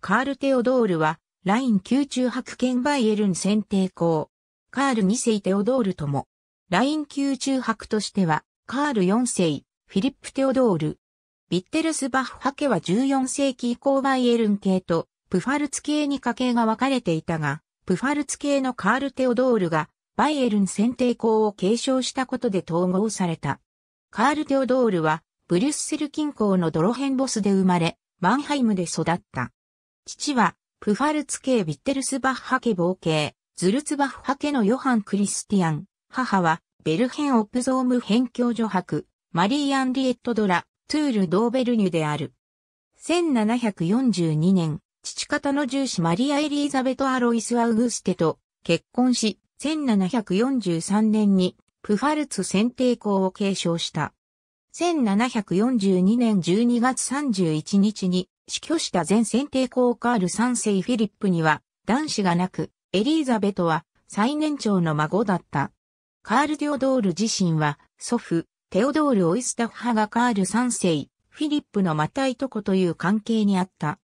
カール・テオドールは、ライン級中白県バイエルン選定校。カール2世テオドールとも。ライン級中白としては、カール4世、フィリップ・テオドール。ビッテルスバッハ家は14世紀以降バイエルン系と、プファルツ系に家系が分かれていたが、プファルツ系のカール・テオドールが、バイエルン選定校を継承したことで統合された。カール・テオドールは、ブリュッセル近郊のドロヘンボスで生まれ、マンハイムで育った。父は、プファルツ系ヴィッテルスバッハ家冒系、ズルツバッハ家のヨハン・クリスティアン。母は、ベルヘン・オプゾーム辺境女白マリー・アンリエット・ドラ、トゥール・ドーベルニュである。1742年、父方の重子マリア・エリーザベト・アロイス・アウグステと結婚し、1743年にプファルツ選定校を継承した。1742年12月31日に死去した前選帝公カール3世フィリップには男子がなく、エリーザベトは最年長の孫だった。カール・デオドール自身は祖父、テオドール・オイスタフ派がカール3世、フィリップのまたいとこという関係にあった。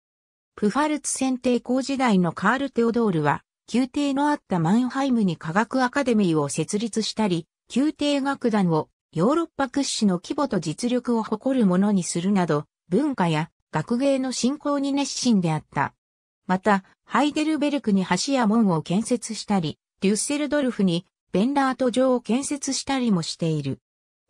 プファルツ選帝公時代のカール・テオドールは、宮廷のあったマンハイムに科学アカデミーを設立したり、宮廷楽団をヨーロッパ屈指の規模と実力を誇るものにするなど、文化や学芸の振興に熱心であった。また、ハイデルベルクに橋や門を建設したり、デュッセルドルフにベンラート城を建設したりもしている。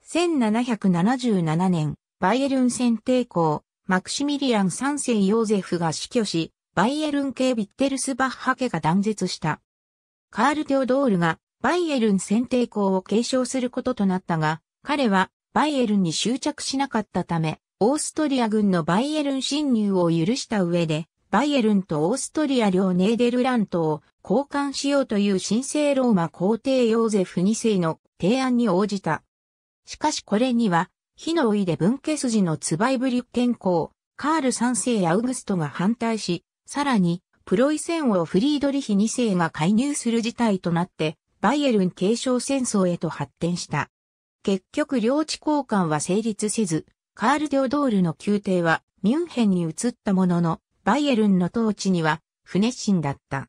1777年、バイエルン選定校、マクシミリアン3世ヨーゼフが死去し、バイエルン系ビッテルスバッハ家が断絶した。カール・テオドールがバイエルン選定校を継承することとなったが、彼はバイエルンに執着しなかったため、オーストリア軍のバイエルン侵入を許した上で、バイエルンとオーストリア領ネーデルラントを交換しようという神聖ローマ皇帝ヨーゼフ2世の提案に応じた。しかしこれには、火の意で分家筋のツバイブリュッケン公、カール3世やウグストが反対し、さらに、プロイセン王フリードリヒ2世が介入する事態となって、バイエルン継承戦争へと発展した。結局領地交換は成立せず、カール・デオドールの宮廷はミュンヘンに移ったものの、バイエルンの統治には不熱心だった。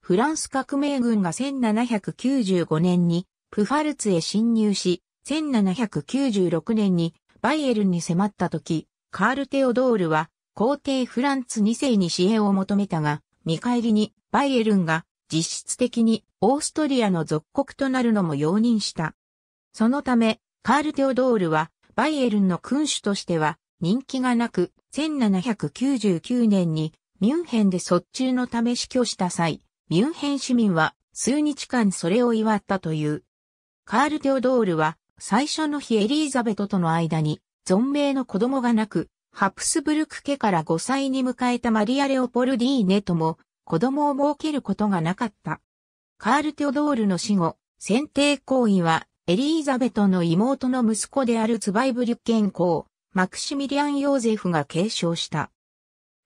フランス革命軍が1795年にプファルツへ侵入し、1796年にバイエルンに迫った時、カール・テオドールは皇帝フランツ2世に支援を求めたが、見返りにバイエルンが実質的にオーストリアの属国となるのも容認した。そのため、カール・テオドールはバイエルンの君主としては人気がなく、1799年にミュンヘンで卒中のため死去した際、ミュンヘン市民は数日間それを祝ったという。カール・テオドールは最初の日エリーザベトとの間に存命の子供がなく、ハプスブルク家から5歳に迎えたマリア・レオポルディーネとも子供を設けることがなかった。カール・テオドールの死後、選定行為はエリーザベトの妹の息子であるツバイブリュッケン公、マクシミリアン・ヨーゼフが継承した。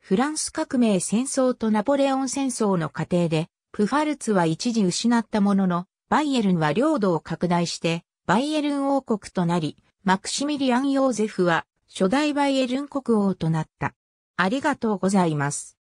フランス革命戦争とナポレオン戦争の過程で、プファルツは一時失ったものの、バイエルンは領土を拡大して、バイエルン王国となり、マクシミリアン・ヨーゼフは初代バイエルン国王となった。ありがとうございます。